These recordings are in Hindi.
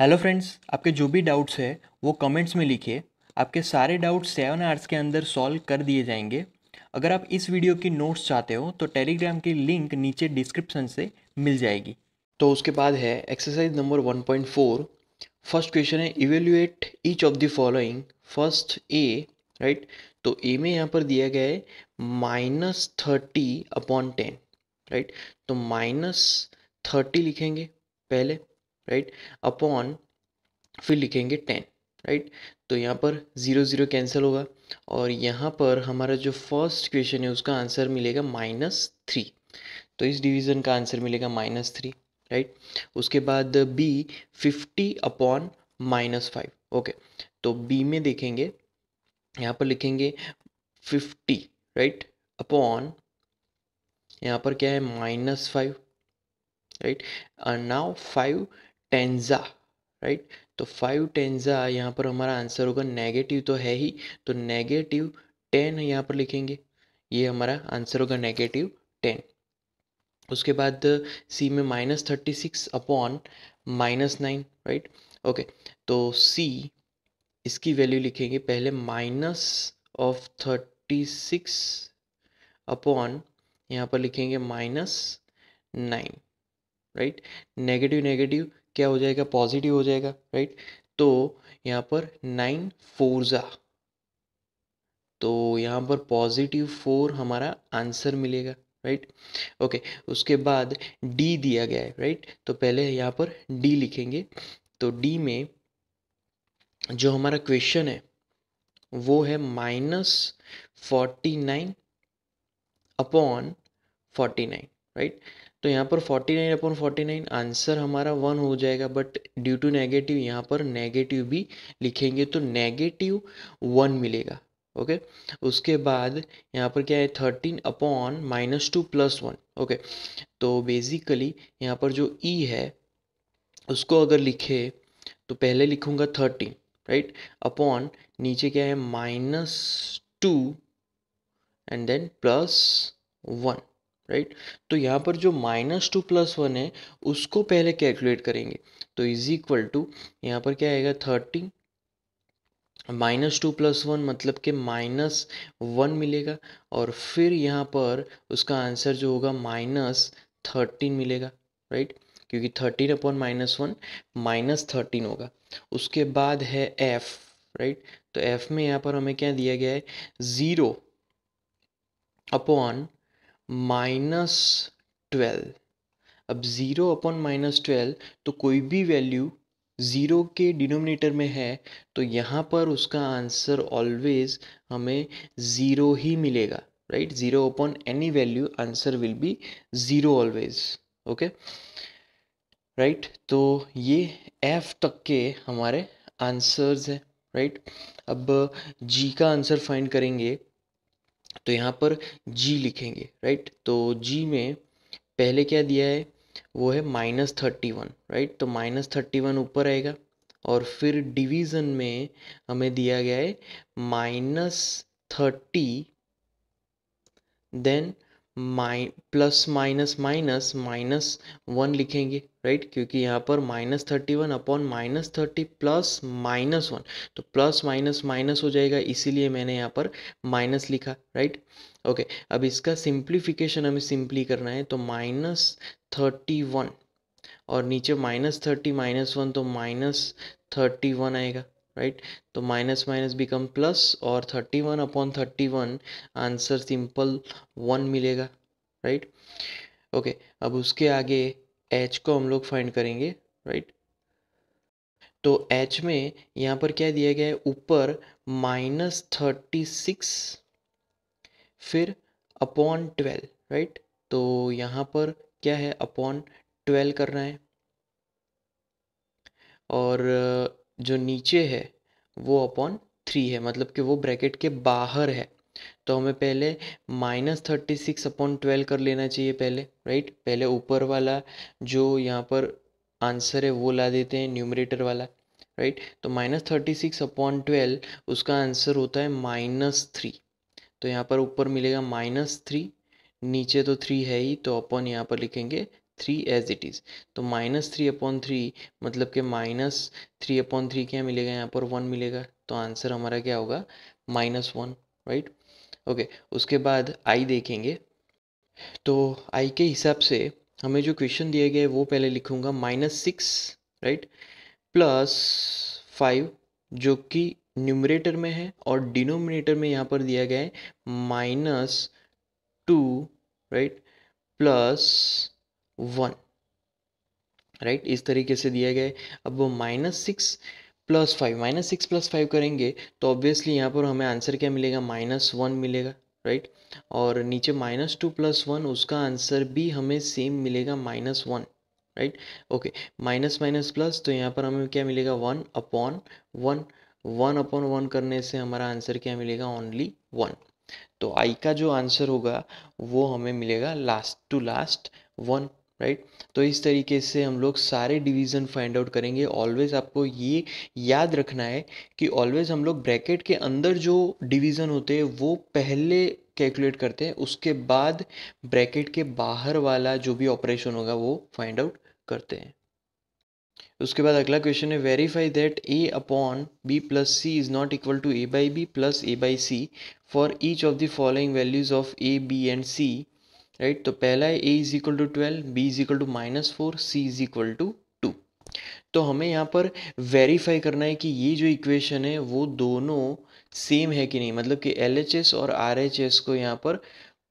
हेलो फ्रेंड्स आपके जो भी डाउट्स है वो कमेंट्स में लिखिए आपके सारे डाउट्स सेवन आवर्स के अंदर सॉल्व कर दिए जाएंगे अगर आप इस वीडियो की नोट्स चाहते हो तो टेलीग्राम की लिंक नीचे डिस्क्रिप्शन से मिल जाएगी तो उसके बाद है exercise number one point four first question है evaluate each of the following first A right तो ए में यहाँ पर दिया गया है minus thirty upon ten right तो माइनस थर्टी लिखेंगे पहले राइट अपॉन फिर लिखेंगे टेन राइट तो यहाँ पर ज़ीरो ज़ीरो कैंसिल होगा और यहाँ पर हमारा जो फर्स्ट क्वेश्चन है उसका आंसर मिलेगा माइनस थ्री तो इस डिवीज़न का आंसर मिलेगा माइनस थ्री राइट उसके बाद B fifty upon minus five okay तो बी में देखेंगे यहाँ पर लिखेंगे फिफ्टी राइट अपॉन यहाँ पर क्या है minus five right now five टेंज़ा राइट तो फाइव टेंज़ा यहाँ पर हमारा आंसर होगा नेगेटिव तो है ही तो नेगेटिव टेन यहाँ पर लिखेंगे ये हमारा आंसर होगा नेगेटिव टेन उसके बाद सी में minus thirty six upon minus nine right okay तो सी इसकी वैल्यू लिखेंगे पहले minus of thirty six upon यहाँ पर लिखेंगे minus nine right negative negative क्या हो जाएगा पॉजिटिव हो जाएगा राइट तो यहाँ पर नाइन फोर ज़ा तो यहाँ पर पॉजिटिव फोर हमारा आंसर मिलेगा राइट ओके उसके बाद डी दिया गया है राइट तो पहले यहाँ पर डी लिखेंगे तो डी में जो हमारा क्वेश्चन है वो है minus forty nine upon forty nine right तो यहाँ पर 49 अपॉन नाइन आंसर हमारा वन हो जाएगा बट ड्यू टू नेगेटिव यहाँ पर नेगेटिव भी लिखेंगे तो नेगेटिव वन मिलेगा ओके उसके बाद यहाँ पर क्या है thirteen upon minus two plus one okay तो बेसिकली यहाँ पर जो ई e है उसको अगर लिखे तो पहले लिखूँगा थर्टीन राइट अपॉन नीचे क्या है minus two and then plus one right right? तो यहाँ पर जो माइनस टू प्लस वन है उसको पहले कैलकुलेट करेंगे तो इज इक्वल टू यहाँ पर क्या आएगा thirty minus two plus one मतलब कि माइनस वन मिलेगा और फिर यहाँ पर उसका आंसर जो होगा माइनस थर्टीन मिलेगा राइट right? क्योंकि thirteen upon minus one minus thirteen होगा उसके बाद है एफ राइट right? तो एफ में यहाँ पर हमें क्या दिया गया है ज़ीरो अपॉन माइनस ट्वेल्व अब ज़ीरो अपॉन माइनस ट्वेल्व तो कोई भी वैल्यू ज़ीरो के डिनोमिनेटर में है तो यहाँ पर उसका आंसर ऑलवेज हमें ज़ीरो ही मिलेगा right zero upon any value answer will be zero always okay right तो ये एफ तक के हमारे आंसर्स हैं राइट अब जी का आंसर फाइंड करेंगे तो यहाँ पर जी लिखेंगे राइट तो जी में पहले क्या दिया है वो है माइनस थर्टी वन राइट तो माइनस थर्टी वन ऊपर आएगा और फिर डिवीज़न में हमें दिया गया है माइनस थर्टी देन माइ plus minus minus minus one लिखेंगे राइट क्योंकि यहाँ पर minus thirty one upon minus thirty plus minus one तो प्लस माइनस माइनस हो जाएगा इसीलिए मैंने यहाँ पर माइनस लिखा राइट ओके अब इसका सिंप्लीफिकेशन हमें सिंपली करना है तो माइनस थर्टी वन और नीचे माइनस थर्टी माइनस वन तो माइनस थर्टी वन आएगा राइट तो माइनस माइनस बिकम प्लस और thirty one upon thirty one answer simple one मिलेगा राइट ओके अब उसके आगे एच को हम लोग फाइंड करेंगे राइट तो एच में यहाँ पर क्या दिया गया है ऊपर माइनस थर्टी सिक्स फिर अपॉन ट्वेल्व राइट तो यहाँ पर क्या है अपॉन ट्वेल्व करना है और जो नीचे है वो अपॉन थ्री है मतलब कि वो ब्रैकेट के बाहर है तो हमें पहले minus thirty six upon twelve कर लेना चाहिए पहले राइट पहले ऊपर वाला जो यहाँ पर आंसर है वो ला देते हैं न्यूमरेटर वाला राइट तो minus thirty six upon twelve उसका आंसर होता है माइनस थ्री तो यहाँ पर ऊपर मिलेगा माइनस थ्री नीचे तो थ्री है ही तो अपॉन यहाँ पर लिखेंगे थ्री एज इट इज़ तो माइनस थ्री अपॉन थ्री मतलब कि माइनस थ्री अपॉन थ्री क्या मिलेगा यहाँ पर वन मिलेगा तो आंसर हमारा क्या होगा माइनस वन राइट ओके उसके बाद आई देखेंगे तो आई के हिसाब से हमें जो क्वेश्चन दिए गए वो पहले लिखूंगा minus six right plus five जो कि न्यूमरेटर में है और डिनोमिनेटर में यहाँ पर दिया गया है minus two right plus one right इस तरीके से दिया गया है अब वो minus six plus five minus six plus five करेंगे तो ऑब्वियसली यहाँ पर हमें आंसर क्या मिलेगा माइनस वन मिलेगा राइट और नीचे माइनस टू प्लस वन उसका आंसर भी हमें सेम मिलेगा minus one right okay minus minus plus तो यहाँ पर हमें क्या मिलेगा one upon one one upon one करने से हमारा आंसर क्या मिलेगा ओनली वन तो आई का जो आंसर होगा वो हमें मिलेगा last two last one right right? तो इस तरीके से हम लोग सारे डिवीज़न फाइंड आउट करेंगे ऑलवेज़ आपको ये याद रखना है कि ऑलवेज़ हम लोग ब्रैकेट के अंदर जो डिवीज़न होते हैं वो पहले कैलकुलेट करते हैं उसके बाद ब्रैकेट के बाहर वाला जो भी ऑपरेशन होगा वो फाइंड आउट करते हैं उसके बाद अगला क्वेश्चन है verify that A upon B plus C is not equal to A by B plus A by C for each of the following values of A B and C right तो पहला है A is equal to twelve B is equal to minus four C is equal to two तो हमें यहाँ पर वेरीफाई करना है कि ये जो इक्वेशन है वो दोनों सेम है कि नहीं मतलब कि एल और आर को यहाँ पर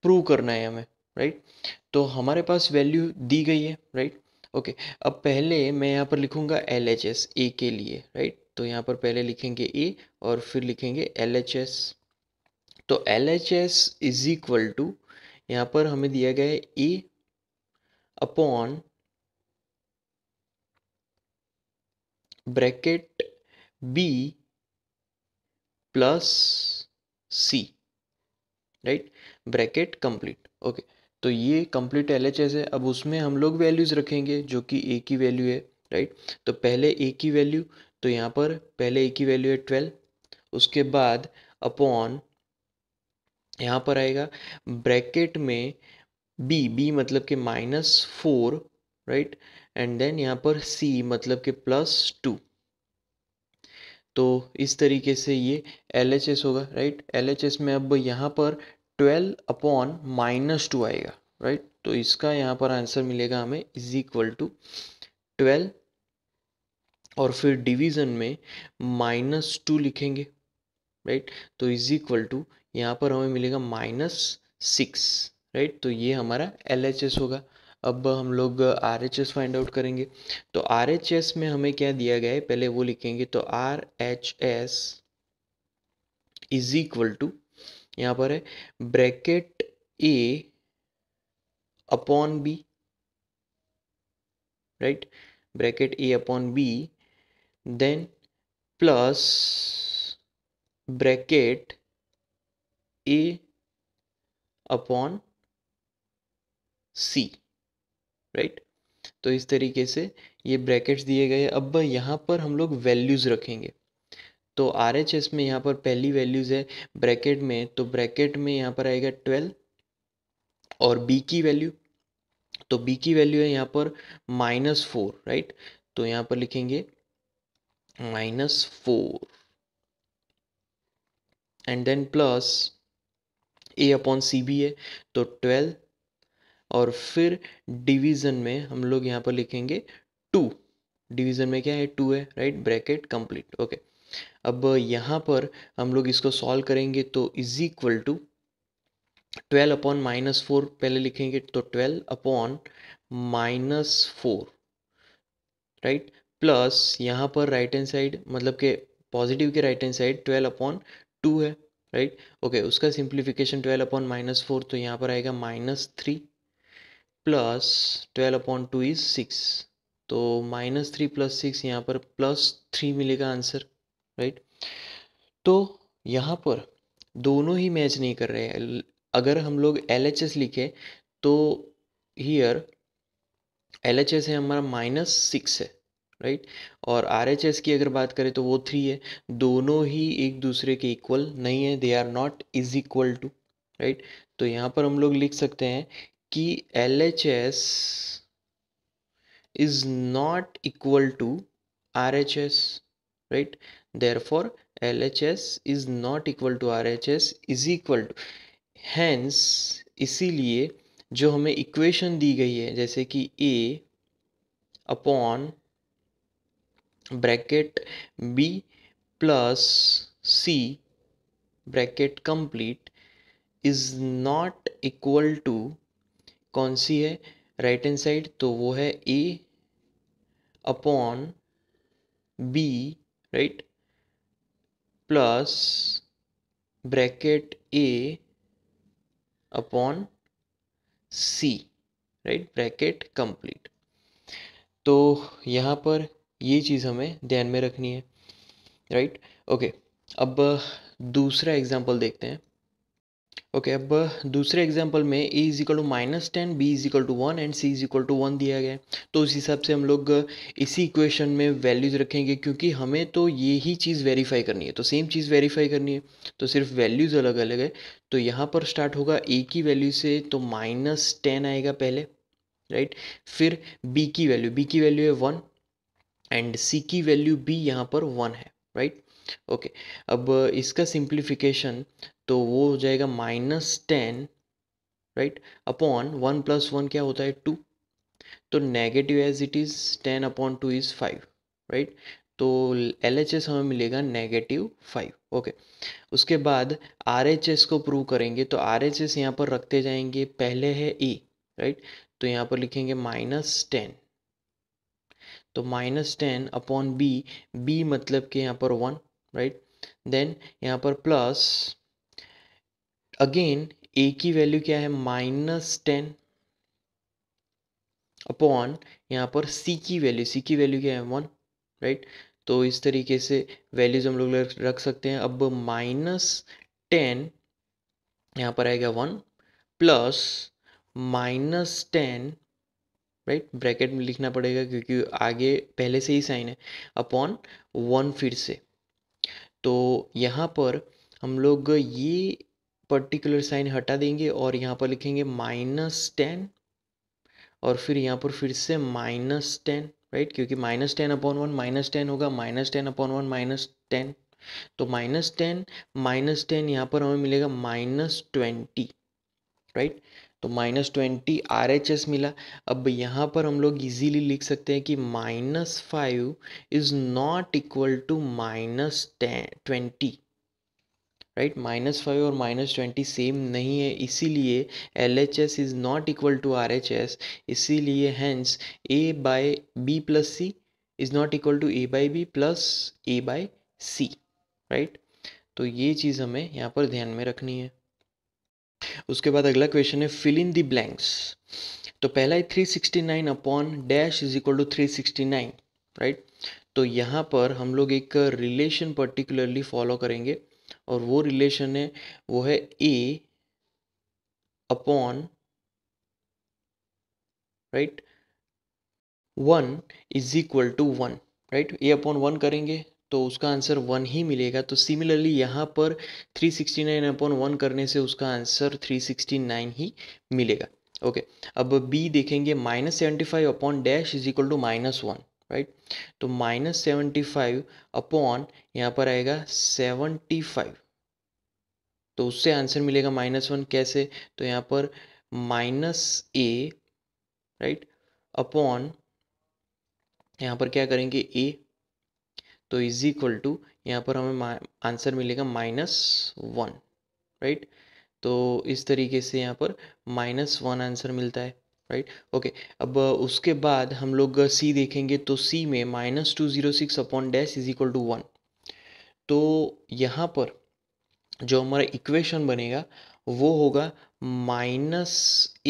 प्रूव करना है हमें राइट तो हमारे पास वैल्यू दी गई है राइट ओके अब पहले मैं यहाँ पर लिखूँगा एल एच एस ए के लिए राइट तो यहाँ पर पहले लिखेंगे ए और फिर लिखेंगे एल एच एस तो L H S is equal to यहाँ पर हमें दिया गया है ए upon bracket B plus C right bracket complete okay तो ये कंप्लीट एल एच एस है अब उसमें हम लोग वैल्यूज़ रखेंगे जो कि ए की वैल्यू है राइट तो पहले ए की वैल्यू तो यहाँ पर पहले ए की वैल्यू है ट्वेल्व उसके बाद अपॉन यहाँ पर आएगा ब्रैकेट में बी बी मतलब के minus four right and then यहाँ पर सी मतलब के प्लस टू तो इस तरीके से ये एल एच एस होगा राइट एल एच एस में अब यहाँ पर ट्वेल्व अपॉन माइनस टू आएगा राइट तो इसका यहाँ पर आंसर मिलेगा हमें इज इक्वल टू ट्वेल्व और फिर डिवीज़न में माइनस टू लिखेंगे राइट तो इज इक्वल टू यहाँ पर हमें मिलेगा माइनस सिक्स राइट तो ये हमारा एल एच एस होगा अब हम लोग R H S find out करेंगे तो आर एच एस में हमें क्या दिया गया है पहले वो लिखेंगे तो R H S is equal to यहाँ पर है bracket A upon B right bracket A upon B then plus bracket A upon C right तो इस तरीके से ये ब्रैकेट्स दिए गए अब यहाँ पर हम लोग वैल्यूज़ रखेंगे तो आर एच एस में यहाँ पर पहली वैल्यूज़ है ब्रैकेट में तो ब्रैकेट में यहाँ पर आएगा ट्वेल्व और बी की वैल्यू तो बी की वैल्यू है यहाँ पर माइनस फोर राइट तो यहाँ पर लिखेंगे minus four and then plus A upon C B है तो ट्वेल्व और फिर डिवीज़न में हम लोग यहाँ पर लिखेंगे टू डिवीज़न में क्या है टू है राइट ब्रैकेट कंप्लीट ओके अब यहाँ पर हम लोग इसको सॉल्व करेंगे तो is equal to twelve upon minus four पहले लिखेंगे तो twelve upon minus four right plus यहाँ पर राइट हैंड साइड मतलब के पॉजिटिव के right hand side twelve upon two है राइट right? ओके okay, उसका simplification twelve upon minus four तो यहाँ पर आएगा minus three plus twelve upon two is six तो माइनस थ्री प्लस सिक्स यहाँ पर प्लस थ्री मिलेगा आंसर राइट तो यहाँ पर दोनों ही मैच नहीं कर रहे हैं अगर हम लोग एल एच एस लिखे तो हियर एल एच एस है हमारा माइनस सिक्स है राइट और आर एच एस की अगर बात करें तो वो थ्री है दोनों ही एक दूसरे के इक्वल नहीं है they are not is equal to right तो यहाँ पर हम लोग लिख सकते हैं कि L H S is not equal to R H S right therefore L H S is not equal to R H S is equal to hence इसीलिए जो हमें इक्वेशन दी गई है जैसे कि A upon bracket B plus C bracket complete is not equal to कौन सी है राइट हैंड साइड तो वो है ए upon B right plus bracket A upon C right bracket complete तो यहाँ पर ये चीज़ हमें ध्यान में रखनी है राइट ओके अब दूसरा एग्जाम्पल देखते हैं ओके okay, अब दूसरे एग्जाम्पल में A is equal to minus ten B is equal to one and C is equal to one दिया गया है तो उस हिसाब से हम लोग इसी इक्वेशन में वैल्यूज़ रखेंगे क्योंकि हमें तो ये ही चीज़ वेरीफाई करनी है तो सेम चीज़ वेरीफाई करनी है तो सिर्फ वैल्यूज़ अलग अलग है तो यहाँ पर स्टार्ट होगा ए की वैल्यू से तो माइनस टेन आएगा पहले राइट फिर बी की वैल्यू बी की वैल्यू है वन एंड सी की वैल्यू बी यहाँ पर वन है राइट ओके अब इसका सिंप्लीफिकेशन तो वो हो जाएगा minus ten right upon one plus one क्या होता है टू तो negative as it is ten upon two is five right तो एल एच एस हमें मिलेगा नेगेटिव फाइव ओके उसके बाद आर एच एस को प्रूव करेंगे तो आर एच एस यहाँ पर रखते जाएंगे पहले है ई राइट तो यहाँ पर लिखेंगे माइनस टेन तो minus ten upon B B मतलब कि यहाँ पर वन राइट देन यहाँ पर प्लस अगेन ए की वैल्यू क्या है माइनस टेन अपॉन यहाँ पर सी की वैल्यू सी की वैल्यू क्या है वन राइट right? तो इस तरीके से वैल्यूज हम लोग रख सकते हैं अब माइनस टेन यहाँ पर आएगा one plus minus ten right bracket में लिखना पड़ेगा क्योंकि आगे पहले से ही साइन है अपॉन वन फिर से तो यहाँ पर हम लोग ये पर्टिकुलर साइन हटा देंगे और यहाँ पर लिखेंगे माइनस टेन और फिर यहाँ पर फिर से माइनस टेन राइट क्योंकि minus ten upon one minus ten होगा minus ten upon one minus ten तो माइनस टेन माइनस टेन यहाँ पर हमें मिलेगा माइनस ट्वेंटी राइट तो minus twenty R H S मिला अब यहाँ पर हम लोग इजीली लिख सकते हैं कि minus five is not equal to minus twenty right minus five और माइनस ट्वेंटी सेम नहीं है इसीलिए L H S is not equal to R H S इसीलिए hence a by b plus c is not equal to A by B plus a by c right तो ये चीज़ हमें यहाँ पर ध्यान में रखनी है उसके बाद अगला क्वेश्चन है फिल इन दी ब्लैंक्स तो पहला है 369 upon dash is equal to 369 right तो यहाँ पर हम लोग एक रिलेशन पर्टिकुलरली फॉलो करेंगे और वो रिलेशन है वो है ए upon right one is equal to one right a upon one करेंगे तो उसका आंसर वन ही मिलेगा तो सिमिलरली यहाँ पर 369 अपॉन वन करने से उसका आंसर 369 ही मिलेगा ओके okay. अब बी देखेंगे minus seventy five upon dash is equal to minus one right तो माइनस सेवेंटी फाइव अपॉन यहाँ पर आएगा सेवेंटी फाइव तो उससे आंसर मिलेगा माइनस वन कैसे तो यहाँ पर माइनस ए राइट अपॉन यहाँ पर क्या करेंगे ए तो इज इक्वल टू यहाँ पर हमें आंसर मिलेगा माइनस वन राइट तो इस तरीके से यहाँ पर माइनस वन आंसर मिलता है राइट right? Okay okay. अब उसके बाद हम लोग सी देखेंगे तो सी में minus two zero six upon dash is equal to one तो यहाँ पर जो हमारा इक्वेशन बनेगा वो होगा minus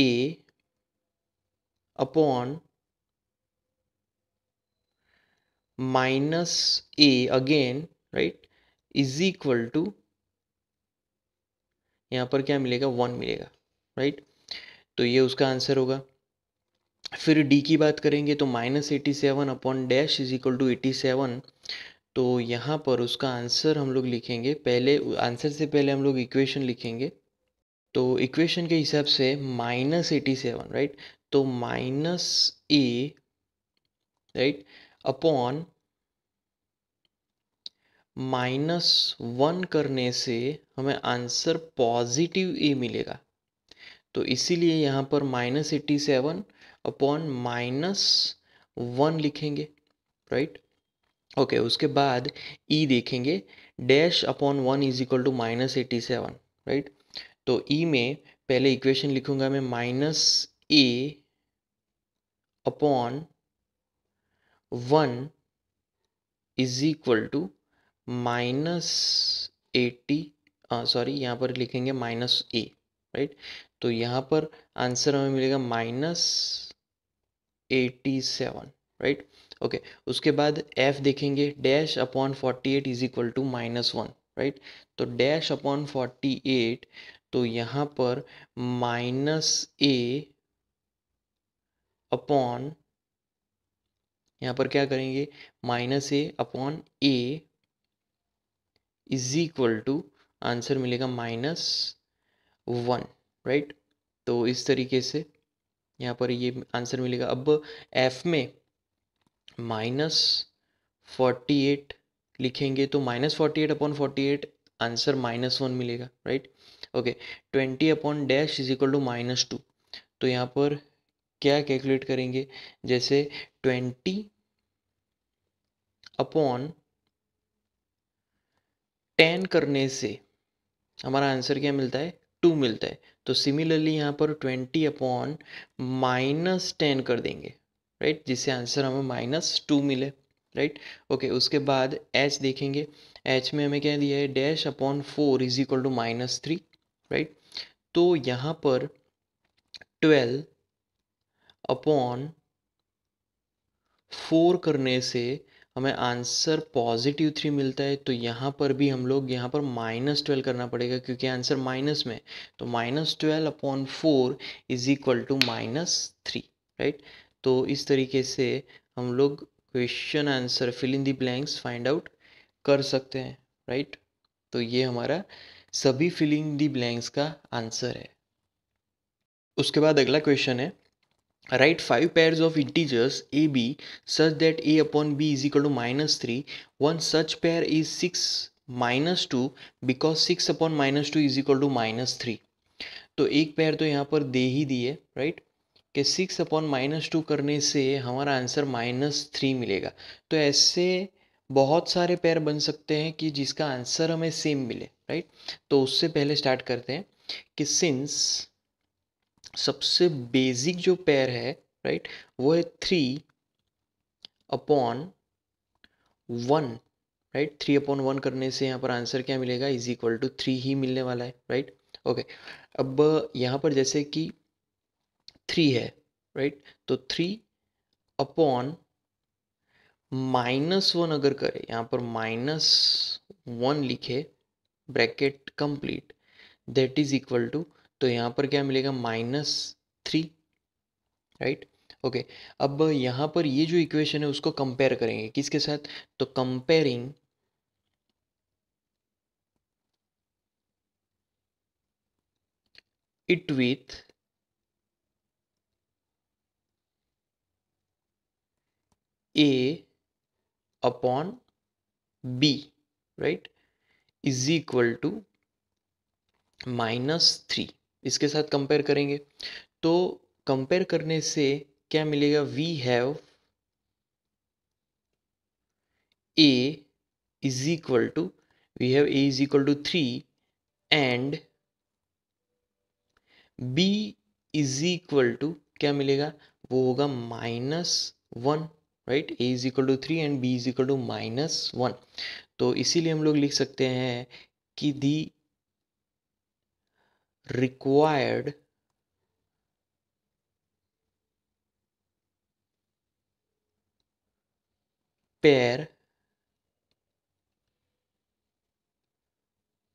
a upon minus a again right is equal to यहाँ पर क्या मिलेगा वन मिलेगा राइट तो ये उसका आंसर होगा फिर डी की बात करेंगे तो minus eighty seven upon dash is equal to eighty seven तो यहां पर उसका आंसर हम लोग लिखेंगे पहले आंसर से पहले हम लोग इक्वेशन लिखेंगे तो इक्वेशन के हिसाब से माइनस एटी सेवन राइट तो minus a right upon minus one करने से हमें आंसर पॉजिटिव ए मिलेगा तो इसीलिए यहाँ पर minus eighty seven upon minus one लिखेंगे राइट ओके उसके बाद ई e देखेंगे dash upon one is equal to minus eighty seven right तो ई e में पहले इक्वेशन लिखूंगा मैं minus a upon one is equal to minus eighty sorry यहाँ पर लिखेंगे माइनस ए राइट तो यहाँ पर आंसर हमें मिलेगा minus eighty seven right okay उसके बाद एफ देखेंगे dash upon forty eight is equal to minus one right तो डैश अपॉन फोर्टी एट तो यहाँ पर माइनस ए अपॉन यहाँ पर क्या करेंगे minus a upon a is equal to answer मिलेगा माइनस वन राइट तो इस तरीके से यहाँ पर ये आंसर मिलेगा अब एफ में माइनस फोर्टी एट लिखेंगे तो minus forty eight upon forty eight answer minus one मिलेगा right okay twenty upon dash is equal to minus two तो यहाँ पर क्या कैलकुलेट करेंगे जैसे ट्वेंटी अपॉन टेन करने से हमारा आंसर क्या मिलता है टू मिलता है तो सिमिलरली यहाँ पर ट्वेंटी अपॉन माइनस टेन कर देंगे राइट जिससे आंसर हमें माइनस टू मिले राइट ओके उसके बाद एच देखेंगे एच में हमें क्या दिया है dash upon four is equal to minus three right तो यहाँ पर ट्वेल्व अपॉन फोर करने से हमें आंसर पॉजिटिव थ्री मिलता है तो यहाँ पर भी हम लोग यहाँ पर माइनस ट्वेल्व करना पड़ेगा क्योंकि आंसर माइनस में तो minus twelve upon four is equal to minus three right तो इस तरीके से हम लोग question answer fill in the blanks find out कर सकते हैं राइट तो ये हमारा सभी फिलिंग दी ब्लैंक्स का आंसर है उसके बाद अगला क्वेश्चन है write 5 pairs of integers b such that a upon b is equal to minus 3 one such pair is 6 minus two because six upon minus two is equal to minus three तो एक पैर तो यहाँ पर दे ही दिए राइट कि सिक्स अपॉन माइनस टू करने से हमारा आंसर माइनस थ्री मिलेगा तो ऐसे बहुत सारे पैर बन सकते हैं कि जिसका आंसर हमें सेम मिले राइट तो उससे पहले स्टार्ट करते हैं कि सिंस सबसे बेसिक जो पेयर है राइट वो है three upon one right three upon one करने से यहाँ पर आंसर क्या मिलेगा इज इक्वल टू थ्री ही मिलने वाला है राइट right? Okay okay. अब यहाँ पर जैसे कि थ्री है राइट right? तो थ्री अपॉन माइनस वन अगर करे यहाँ पर माइनस वन लिखे bracket complete that is equal to तो यहाँ पर क्या मिलेगा माइनस थ्री राइट ओके अब यहाँ पर ये जो इक्वेशन है उसको कंपेयर करेंगे किसके साथ तो comparing it with a upon B right is equal to minus three इसके साथ कंपेयर करेंगे तो कंपेयर करने से क्या मिलेगा we have a is equal to we have a is equal to three and b is equal to क्या मिलेगा वो होगा minus one right a is equal to three and b is equal to minus one तो इसीलिए हम लोग लिख सकते हैं कि the required pair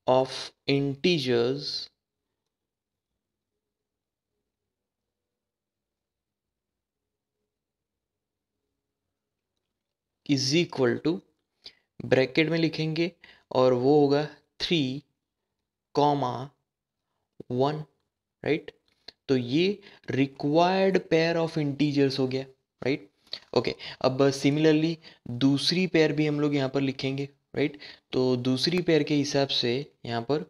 of integers is equal to bracket में लिखेंगे और वो होगा थ्री कॉमा वन राइट तो ये रिक्वायर्ड पेयर ऑफ इंटीजर्स हो गया राइट ओके अब सिमिलरली दूसरी पेयर भी हम लोग यहाँ पर लिखेंगे राइट तो दूसरी पेयर के हिसाब से यहाँ पर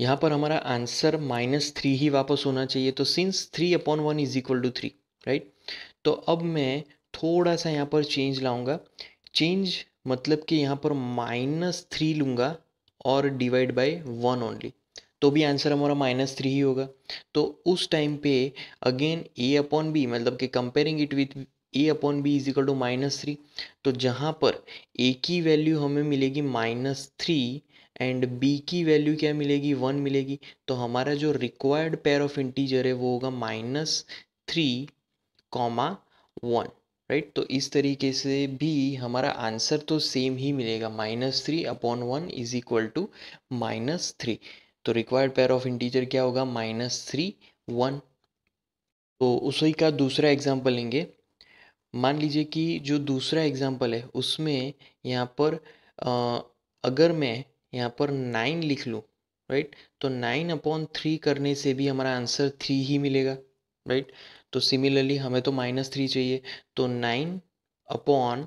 यहाँ पर हमारा आंसर माइनस थ्री ही वापस होना चाहिए तो since three upon one is equal to three right तो अब मैं थोड़ा सा यहाँ पर चेंज लाऊंगा चेंज मतलब कि यहाँ पर माइनस थ्री लूंगा और डिवाइड बाय वन ओनली तो भी आंसर हमारा माइनस थ्री ही होगा तो उस टाइम पे अगेन ए अपॉन बी मतलब कि comparing it with a upon b is equal to minus three तो जहाँ पर ए की वैल्यू हमें मिलेगी माइनस थ्री एंड बी की वैल्यू क्या मिलेगी वन मिलेगी तो हमारा जो रिक्वायर्ड पेयर ऑफ इंटीजर है वो होगा minus three comma one right तो इस तरीके से भी हमारा आंसर तो सेम ही मिलेगा minus three upon one is equal to minus three तो रिक्वायर्ड पेयर ऑफ इंटीजर क्या होगा माइनस थ्री वन तो उसी का दूसरा एग्जाम्पल लेंगे मान लीजिए कि जो दूसरा एग्जाम्पल है उसमें यहाँ पर आ, अगर मैं यहाँ पर नाइन लिख लूँ राइट तो नाइन अपॉन थ्री करने से भी हमारा आंसर थ्री ही मिलेगा राइट तो सिमिलरली हमें तो माइनस थ्री चाहिए तो नाइन अपॉन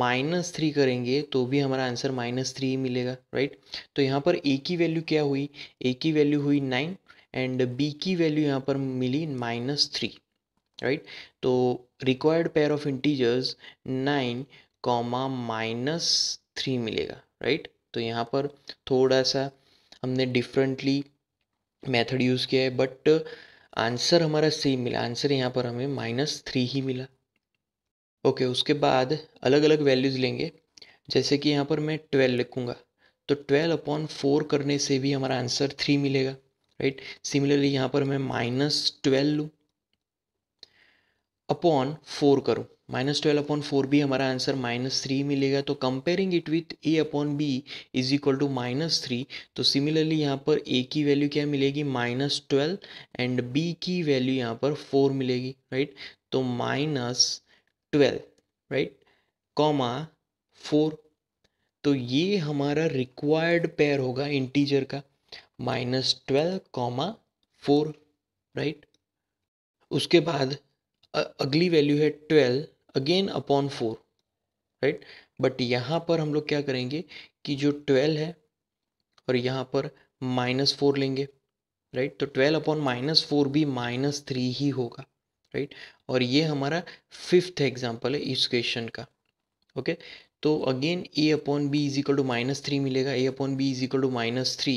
माइनस थ्री करेंगे तो भी हमारा आंसर माइनस थ्री ही मिलेगा राइट तो यहाँ पर ए की वैल्यू क्या हुई ए की वैल्यू हुई नाइन एंड बी की वैल्यू यहाँ पर मिली माइनस थ्री राइट तो required pair of integers nine comma minus three मिलेगा राइट तो यहाँ पर थोड़ा सा हमने डिफरेंटली मेथड यूज़ किया है बट आंसर हमारा सेम मिला आंसर यहाँ पर हमें माइनस थ्री ही मिला ओके उसके बाद अलग अलग वैल्यूज़ लेंगे जैसे कि यहाँ पर मैं ट्वेल्व लिखूँगा तो ट्वेल्व अपॉन फोर करने से भी हमारा आंसर थ्री मिलेगा राइट सिमिलरली यहाँ पर मैं माइनस ट्वेल्व लूँ अपॉन फोर करूँ माइनस ट्वेल्व अपॉन फोर भी हमारा आंसर माइनस थ्री मिलेगा तो comparing it with a upon b is equal to minus three तो सिमिलरली यहाँ पर ए की वैल्यू क्या मिलेगी माइनस ट्वेल्व एंड बी की वैल्यू यहाँ पर फोर मिलेगी राइट तो minus twelve right comma four तो ये हमारा रिक्वायर्ड पेयर होगा इंटीजर का minus twelve comma four right उसके बाद अगली वैल्यू है twelve again upon four right but यहाँ पर हम लोग क्या करेंगे कि जो ट्वेल्व है और यहाँ पर माइनस फोर लेंगे राइट right? तो ट्वेल्व अपॉन माइनस फोर भी माइनस थ्री ही होगा राइट और ये हमारा फिफ्थ एग्जाम्पल है इस क्वेश्चन का ओके तो again a upon b is equal to minus three मिलेगा a upon b is equal to minus three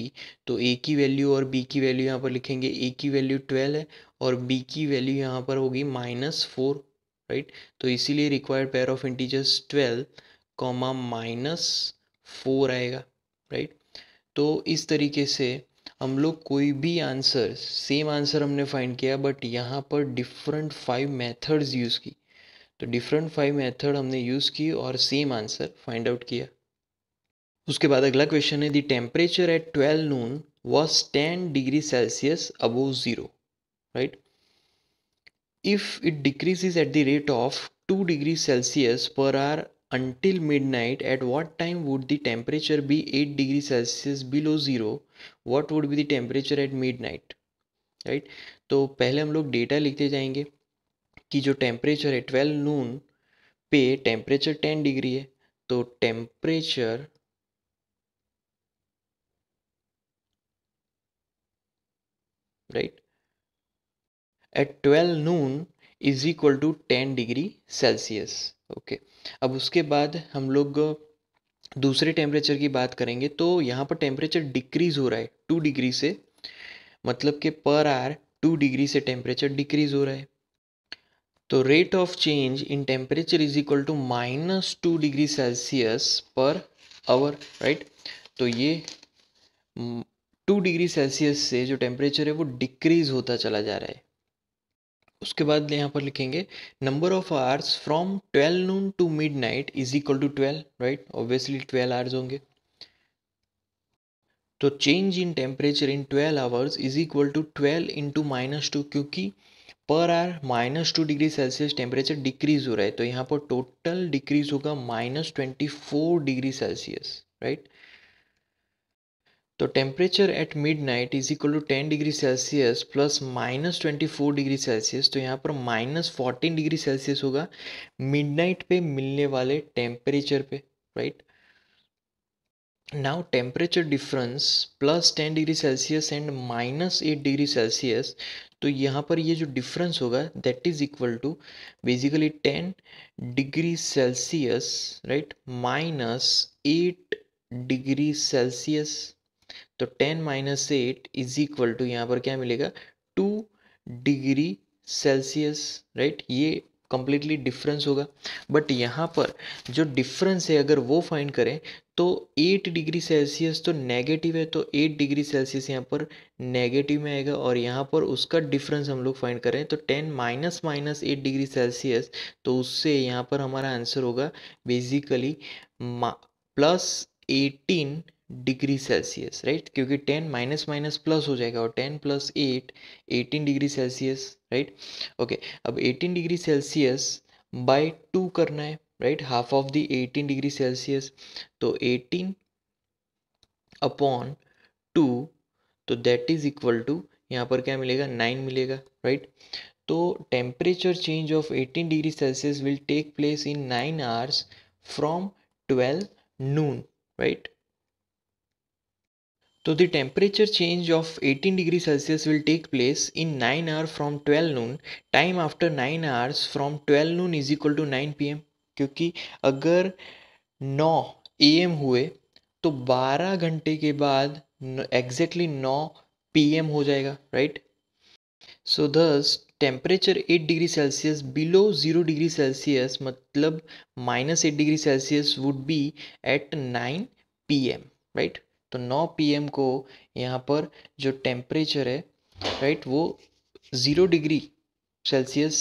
तो ए की वैल्यू और बी की वैल्यू यहाँ पर लिखेंगे ए की वैल्यू ट्वेल्व है और बी की वैल्यू यहाँ पर होगी माइनस फोर राइट तो इसीलिए required pair of integers twelve comma minus four आएगा राइट तो इस तरीके से हम लोग कोई भी आंसर सेम आंसर हमने फाइंड किया बट यहाँ पर डिफरेंट फाइव मेथड्स यूज़ की तो डिफरेंट फाइव मेथड हमने यूज़ की और सेम आंसर फाइंड आउट किया उसके बाद अगला क्वेश्चन है the temperature at twelve noon was ten degree Celsius above zero right it decrease is at the rate of two degree Celsius per hour until midnight at what time would the temperature be 8 degree celsius below zero what would be the temperature at midnight right? तो पहले हम लोग डेटा लिखते जाएंगे कि जो टेम्परेचर है ट्वेल्व नून पे टेम्परेचर टेन डिग्री है तो temperature right at twelve noon is equal to ten degree Celsius okay अब उसके बाद हम लोग दूसरे टेम्परेचर की बात करेंगे तो यहाँ पर टेम्परेचर डिक्रीज़ हो रहा है टू डिग्री से मतलब कि पर आर टू डिग्री से टेम्परेचर डिक्रीज़ हो रहा है तो rate of change in temperature is equal to minus two degree Celsius per hour right तो ये टू डिग्री सेल्सियस से जो टेम्परेचर है वो डिक्रीज़ होता चला जा रहा है उसके बाद यहाँ पर लिखेंगे number of hours from twelve noon to mid night is equal to twelve right obviously twelve hours होंगे तो change in temperature in twelve hours is equal to twelve in to minus to क्योंकि पर are minus two degree Celsius temperature decrease हो रहा है तो यहाँ पर टोटल डिक्रीज होगा minus twenty four degree Celsius right तो temperature at mid night is equal to ten degree Celsius plus minus twenty four degree Celsius तो यहाँ पर माइनस फोर्टीन डिग्री सेल्सियस होगा मिड नाइट पर मिलने वाले टेम्परेचर पे right now temperature difference plus ten degree Celsius and minus eight degree Celsius तो यहाँ पर ये जो डिफरेंस होगा that is equal to basically ten degree Celsius right minus eight degree Celsius तो ten minus eight is equal to यहाँ पर क्या मिलेगा टू डिग्री सेल्सियस राइट ये कम्प्लीटली डिफरेंस होगा बट यहाँ पर जो डिफरेंस है अगर वो फाइंड करें तो 8 डिग्री सेल्सियस तो नेगेटिव है तो 8 डिग्री सेल्सियस यहाँ पर नेगेटिव में आएगा और यहाँ पर उसका डिफरेंस हम लोग फाइंड करें तो 10 minus minus eight degree Celsius तो उससे यहाँ पर हमारा आंसर होगा basically plus eighteen degree Celsius right क्योंकि टेन माइनस माइनस प्लस हो जाएगा और ten plus eight eighteen degree Celsius right okay अब eighteen degree Celsius by two करना है right half of the eighteen degree Celsius तो एटीन अपॉन टू तो दैट इज इक्वल टू यहाँ पर क्या मिलेगा नाइन मिलेगा राइट तो temperature change of eighteen degree Celsius will take place in nine hours from twelve noon right तो the temperature change of 18 degree Celsius will take place in 9 hour from 12 noon time after 9 hours from 12 noon is equal to 9 PM क्योंकि अगर 9 एम हुए तो 12 घंटे के बाद एग्जैक्टली 9 पीएम हो जाएगा राइट सो दस temperature 8 degree Celsius below 0 degree Celsius मतलब minus eight degree Celsius would be at 9 PM right right? तो 9 पीएम को यहाँ पर जो टेम्परेचर है राइट वो ज़ीरो डिग्री सेल्सियस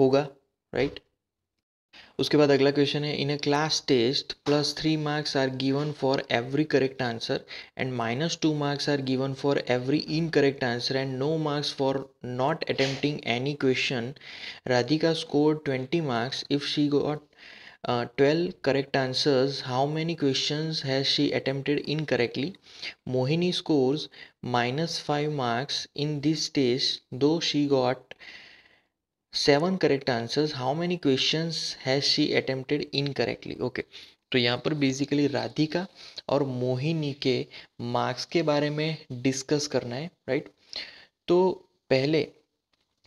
होगा राइट उसके बाद अगला क्वेश्चन है in a class test plus three marks are given for every correct answer and minus two marks are given for every incorrect answer and no marks for not attempting any question Radhika score twenty marks if she got twelve correct answers how many question has she attempted incorrectly Mohini scores minus five marks in this stage दो she got seven correct answers how many question has she attempted incorrectly okay तो यहाँ पर बेसिकली राधिका और मोहिनी के मार्क्स के बारे में डिस्कस करना है राइट तो पहले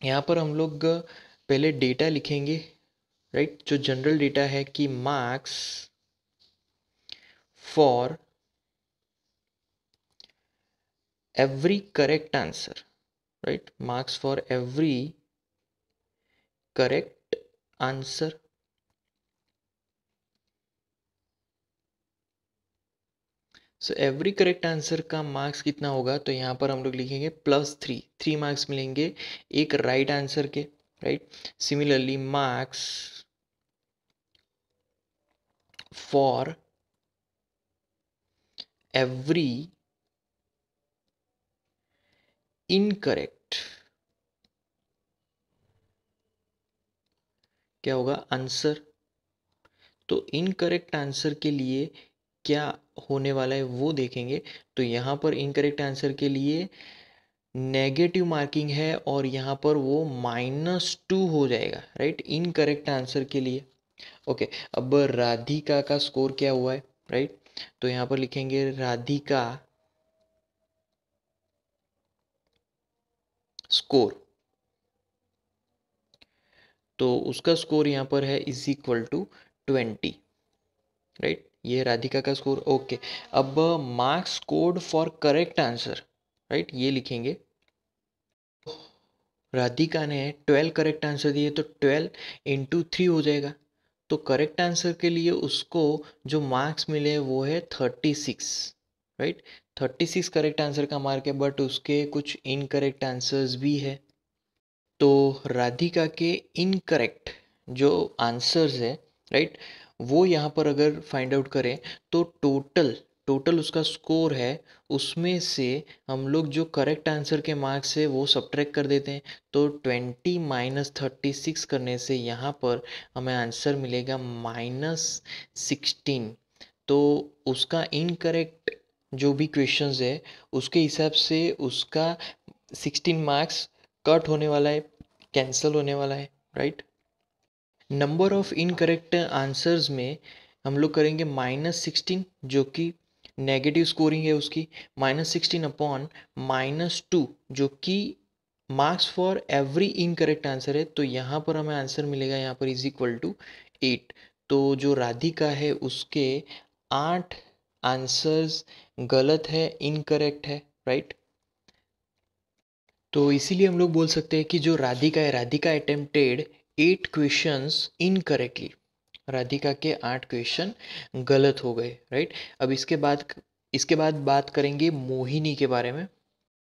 यहाँ पर हम लोग पहले डेटा लिखेंगे राइट जो जनरल डेटा है कि marks for every correct answer right marks for every correct answer so every correct answer का मार्क्स कितना होगा तो यहाँ पर हम लोग लिखेंगे प्लस थ्री थ्री मार्क्स मिलेंगे एक राइट right आंसर के right similarly marks for every incorrect क्या होगा आंसर तो इनकरेक्ट आंसर के लिए क्या होने वाला है वो देखेंगे तो यहां पर इनकरेक्ट आंसर के लिए नेगेटिव मार्किंग है और यहां पर वो माइनस टू हो जाएगा राइट इनकरेक्ट आंसर के लिए ओके अब राधिका का स्कोर क्या हुआ है राइट तो यहां पर लिखेंगे राधिका स्कोर तो उसका स्कोर यहां पर है is equal to twenty right ये राधिका का स्कोर ओके अब marks scored for correct answer right ये लिखेंगे राधिका ने ट्वेल्व करेक्ट आंसर दिए तो ट्वेल्व इंटू थ्री हो जाएगा तो करेक्ट आंसर के लिए उसको जो मार्क्स मिले वो है thirty six right thirty six correct answer का मार्क है बट उसके कुछ इनकरेक्ट आंसर्स भी है तो राधिका के इनकरेक्ट जो आंसर्स है राइट right? वो यहाँ पर अगर फाइंड आउट करें तो टोटल टोटल उसका स्कोर है उसमें से हम लोग जो करेक्ट आंसर के मार्क्स है वो सब्ट्रैक्ट कर देते हैं तो ट्वेंटी माइनस थर्टी सिक्स करने से यहाँ पर हमें आंसर मिलेगा माइनस सिक्सटीन तो उसका इनकरेक्ट जो भी क्वेश्चंस है उसके हिसाब से उसका सिक्सटीन मार्क्स कट होने वाला है कैंसिल होने वाला है right number of incorrect answers में हम लोग करेंगे माइनस सिक्सटीन जो कि नेगेटिव स्कोरिंग है उसकी minus sixteen upon minus two जो कि marks for every incorrect answer है तो यहाँ पर हमें आंसर मिलेगा यहाँ पर इज इक्वल टू एट तो जो राधिका है उसके आठ आंसर्स गलत है इनकरेक्ट है राइट तो इसीलिए हम लोग बोल सकते हैं कि जो राधिका है Radhika attempted eight questions incorrectly Radhika के आठ क्वेश्चन गलत हो गए राइट अब इसके बाद इसके बाद बात करेंगे मोहिनी के बारे में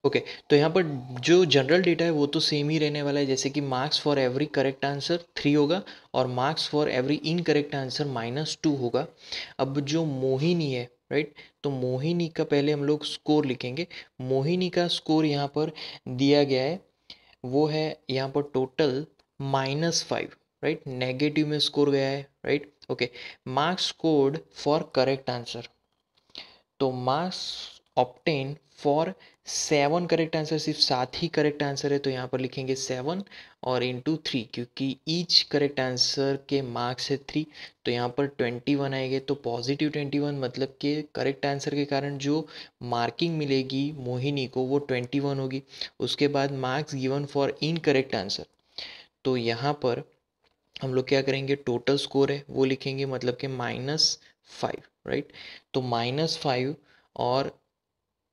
ओके okay, तो यहाँ पर जो जनरल डेटा है वो तो सेम ही रहने वाला है जैसे कि marks for every correct answer three होगा और marks for every incorrect answer minus two होगा अब जो मोहिनी है राइट तो मोहिनी का पहले हम लोग स्कोर लिखेंगे मोहिनी का स्कोर यहाँ पर दिया गया है वो है यहाँ पर total minus five right negative में स्कोर गया है right okay marks scored for correct answer तो marks obtained for seven correct answer सिर्फ सात ही करेक्ट आंसर है तो यहाँ पर लिखेंगे सेवन और इंटू थ्री क्योंकि ईच करेक्ट आंसर के मार्क्स है थ्री तो यहाँ पर ट्वेंटी वन आएंगे तो पॉजिटिव ट्वेंटी वन मतलब के करेक्ट आंसर के कारण जो मार्किंग मिलेगी मोहिनी को वो ट्वेंटी वन होगी उसके बाद marks given for incorrect answer तो यहाँ पर हम लोग क्या करेंगे टोटल स्कोर है वो लिखेंगे मतलब कि माइनस फाइव राइट तो माइनस फाइव और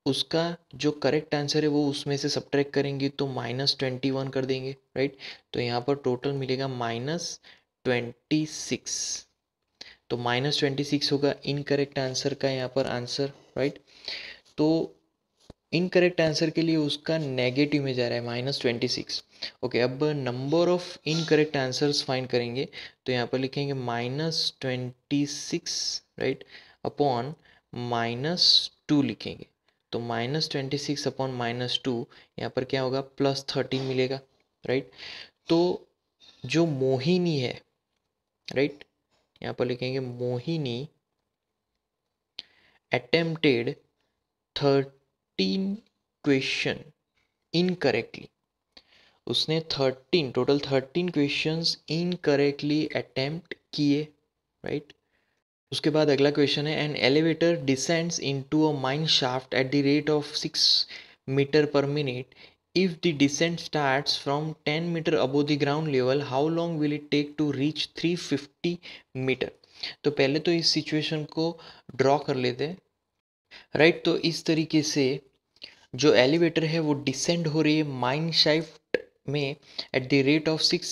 उसका जो करेक्ट आंसर है वो उसमें से सब्ट्रैक्ट करेंगे तो माइनस ट्वेंटी वन कर देंगे राइट तो यहाँ पर टोटल मिलेगा माइनस ट्वेंटी सिक्स तो माइनस ट्वेंटी सिक्स होगा इनकरेक्ट आंसर का यहाँ पर आंसर राइट तो इनकरेक्ट आंसर के लिए उसका नेगेटिव में जा रहा है माइनस ट्वेंटी सिक्स ओके अब number of incorrect answers find करेंगे तो यहाँ पर लिखेंगे minus twenty six right upon minus two लिखेंगे तो minus twenty six upon minus two यहाँ पर क्या होगा प्लस थर्टीन मिलेगा राइट तो जो मोहिनी है राइट यहाँ पर लिखेंगे मोहिनी अटेम्प्टेड थर्ट थर्टीन क्वेश्चन इनकरेक्टली उसने thirteen total thirteen in incorrectly attempt किए राइट उसके बाद अगला क्वेश्चन है an elevator descends to a mine shaft at the rate of six metre per minute if the descent start from ten metre above the ground level how long will it take to reach three fifty metre तो पहले तो इस सिचुएशन को ड्रॉ कर लेते हैं राइट right, तो इस तरीके से जो एलिवेटर है वो डिसेंड हो रही है माइन शाइफ्ट में at the rate of six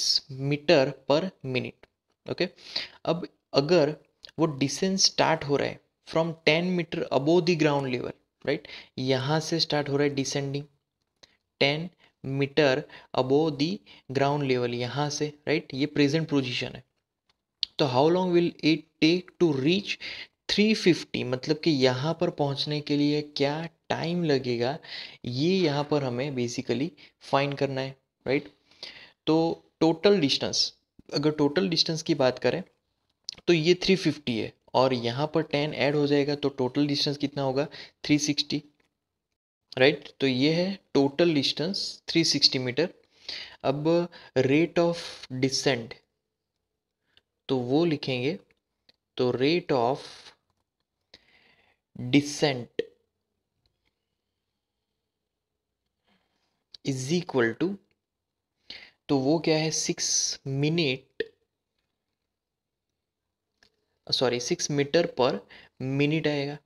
metre per minute okay अब अगर वो डिसेंस स्टार्ट हो रहा है from ten metre above the ground level right यहाँ से स्टार्ट हो रहा है descending ten metre above the ground level यहाँ से राइट right? ये प्रेजेंट पोजिशन है तो how long will it take to reach 350 मतलब कि यहाँ पर पहुँचने के लिए क्या टाइम लगेगा ये यहाँ पर हमें बेसिकली फाइंड करना है राइट तो टोटल डिस्टेंस अगर टोटल डिस्टेंस की बात करें तो ये 350 है और यहाँ पर 10 ऐड हो जाएगा तो टोटल डिस्टेंस कितना होगा 360 राइट तो ये है टोटल डिस्टेंस 360 मीटर अब रेट ऑफ डिसेंट तो वो लिखेंगे तो rate of descent is equal to तो वो क्या है six minute sorry six metre per minute आएगा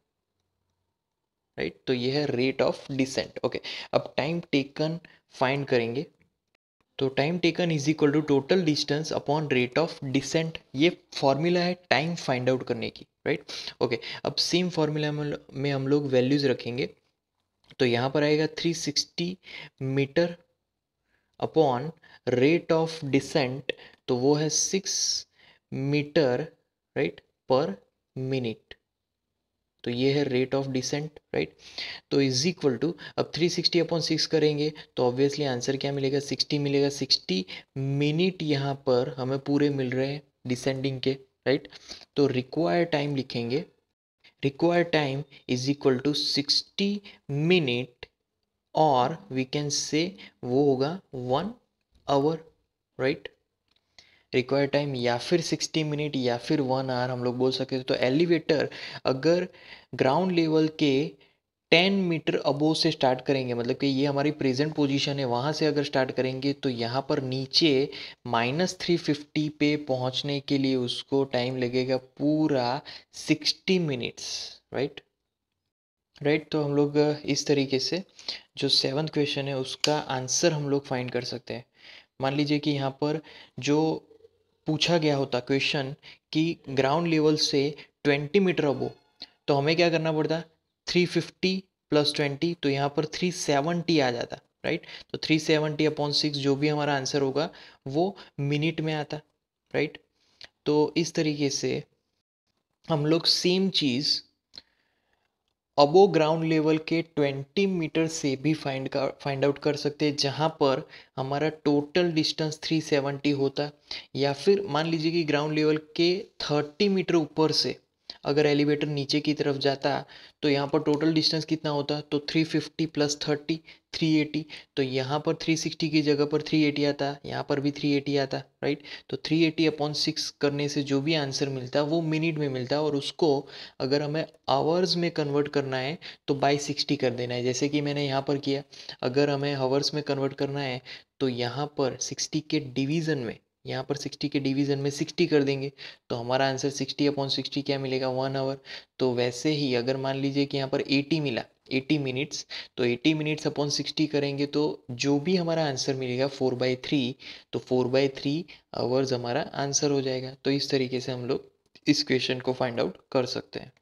राइट right? तो ये है रेट ऑफ डिसेंट ओके अब टाइम टेकन फाइंड करेंगे तो time taken is equal to total distance upon rate of descent ये फॉर्मूला है टाइम फाइंड आउट करने की राइट ओके अब सेम फार्मूला में हम लोग वैल्यूज़ रखेंगे तो यहाँ पर आएगा 360 metre upon rate of descent तो वो है six metre right per minute तो ये है रेट ऑफ डिसेंट राइट तो इज इक्वल टू अब 360 सिक्सटी अपॉन सिक्स करेंगे तो ऑब्वियसली आंसर क्या मिलेगा 60 मिलेगा 60 मिनट यहाँ पर हमें पूरे मिल रहे हैं डिसेंडिंग के राइट तो रिक्वायर टाइम लिखेंगे require time is equal to sixty minute और वी कैन से वो होगा one hour right require time या फिर सिक्सटी मिनट या फिर वन आवर हम लोग बोल सकते हैं तो एलिवेटर अगर ग्राउंड लेवल के टेन मीटर अबो से स्टार्ट करेंगे मतलब कि ये हमारी प्रेजेंट पोजीशन है वहाँ से अगर स्टार्ट करेंगे तो यहाँ पर नीचे माइनस थ्री फिफ्टी पे पहुँचने के लिए उसको टाइम लगेगा पूरा सिक्सटी मिनट्स राइट राइट तो हम लोग इस तरीके से जो सेवन्थ क्वेश्चन है उसका आंसर हम लोग फाइंड कर सकते हैं मान लीजिए कि यहाँ पर जो पूछा गया होता क्वेश्चन कि ग्राउंड लेवल से ट्वेंटी मीटर अबो तो हमें क्या करना पड़ता थ्री फिफ्टी प्लस ट्वेंटी तो यहाँ पर थ्री सेवनटी आ जाता राइट तो थ्री सेवनटी अपॉन सिक्स जो भी हमारा आंसर होगा वो मिनट में आता राइट तो इस तरीके से हम लोग सेम चीज़ अबो ग्राउंड लेवल के 20 मीटर से भी फाइंड फाइंड आउट कर सकते हैं जहाँ पर हमारा टोटल डिस्टेंस 370 होता या फिर मान लीजिए कि ग्राउंड लेवल के 30 मीटर ऊपर से अगर एलिवेटर नीचे की तरफ जाता तो यहाँ पर टोटल डिस्टेंस कितना होता तो 350 प्लस 30 380 तो यहाँ पर 360 की जगह पर 380 आता यहाँ पर भी 380 आता राइट तो 380 एटी अपॉन सिक्स करने से जो भी आंसर मिलता वो मिनट में मिलता और उसको अगर हमें आवर्स में कन्वर्ट करना है तो बाई सिक्सटी कर देना है जैसे कि मैंने यहाँ पर किया अगर हमें हवर्स में कन्वर्ट करना है तो यहाँ पर सिक्सटी के डिवीज़न में यहाँ पर सिक्सटी के डिवीज़न में सिक्सटी कर देंगे तो हमारा आंसर सिक्सटी अपॉन सिक्सटी क्या मिलेगा वन आवर तो वैसे ही अगर मान लीजिए कि यहाँ पर एटी मिला एटी मिनट्स तो एटी मिनट्स अपॉन सिक्सटी करेंगे तो जो भी हमारा आंसर मिलेगा फोर बाई थ्री तो फोर बाई थ्री आवर्स हमारा आंसर हो जाएगा तो इस तरीके से हम लोग इस क्वेश्चन को फाइंड आउट कर सकते हैं